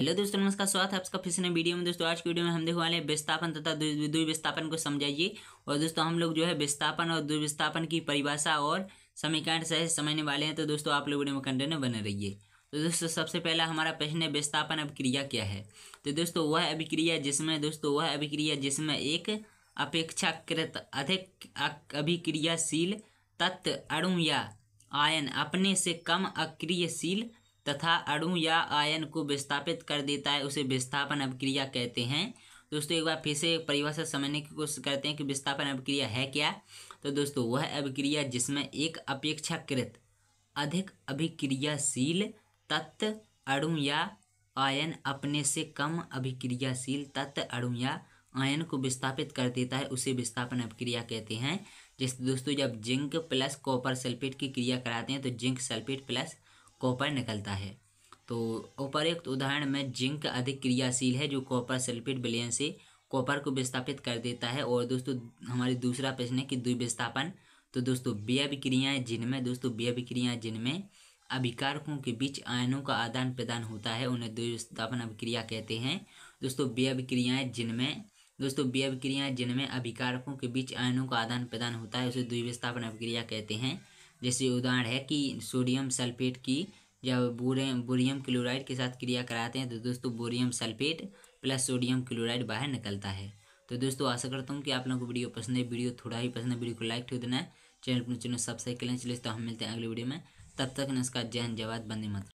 hello दोस्तों नमस्कार स्वागत है आपका फिर से नए वीडियो में दोस्तों आज की वीडियो में हम देखने वाले हैं विस्थापन तथा दुर्विस्थापन को समझाइए और दोस्तों हम लोग जो है विस्थापन और दुर्विस्थापन की परिभाषा और समीकरण सहित समझने वाले हैं तो दोस्तों आप लोग वीडियो में कंटिन्यू बने रहिए तो दोस्तों सबसे पहला हमारा प्रश्न है विस्थापन अभिक्रिया क्या है तो दोस्तों वह अभिक्रिया जिसमें दोस्तों वह अभिक्रिया जिसमें एक अपेक्षाकृत अधिक अभिक्रियाशील तत्व अणु या आयन अपने से कम अक्रियशील तथा अणु या आयन को विस्थापित कर देता है उसे विस्थापन अभिक्रिया कहते हैं दोस्तों एक बार फिर से परिभाषा समझने की कोशिश करते हैं कि विस्थापन अभिक्रिया है क्या तो दोस्तों वह अभिक्रिया जिसमें एक अपेक्षाकृत अधिक अभिक्रियाशील तत्व अणु या आयन अपने से कम अभिक्रियाशील तत्व अणु या आयन को विस्थापित कर देता है उसे विस्थापन अभिक्रिया कहते हैं जैसे दोस्तों जब जिंक प्लस कॉपर सल्फेट की क्रिया कराते हैं तो जिंक सल्फेट प्लस कॉपर निकलता है तो उपरोक्त उदाहरण में जिंक अधिक क्रियाशील है जो कॉपर सल्फेट विलयन से कॉपर को विस्थापित कर देता है और दोस्तों हमारे दूसरा प्रश्न है कि द्विविस्थापन तो दोस्तों व्यभिक्रियाएँ जिनमें दोस्तों व्यभिक्रियाएँ जिनमें अभिकारकों के बीच आयनों का आदान प्रदान होता है उन्हें द्विविस्थापन अभिक्रिया कहते हैं दोस्तों व्यभिक्रियाएँ जिनमें दोस्तों व्यभिक्रियाएँ जिनमें अभिकारकों के बीच आयनों का आदान प्रदान होता है उसे द्विविस्थापन अभिक्रिया कहते हैं जैसे उदाहरण है कि सोडियम सल्फेट की जब बोरे बोरियम क्लोराइड के साथ क्रिया कराते हैं तो दोस्तों barium sulphate plus sodium chloride बाहर निकलता है तो दोस्तों आशा करता हूँ कि आप लोगों को वीडियो पसंद है वीडियो थोड़ा ही पसंद है वीडियो को लाइक ठोक देना है चैनल पर तो चैनल सब्सक्राइब कर लें चलिए तो हम मिलते हैं अगले वीडियो में तब तक नमस्कार जय हिंद जवाब बंदी मत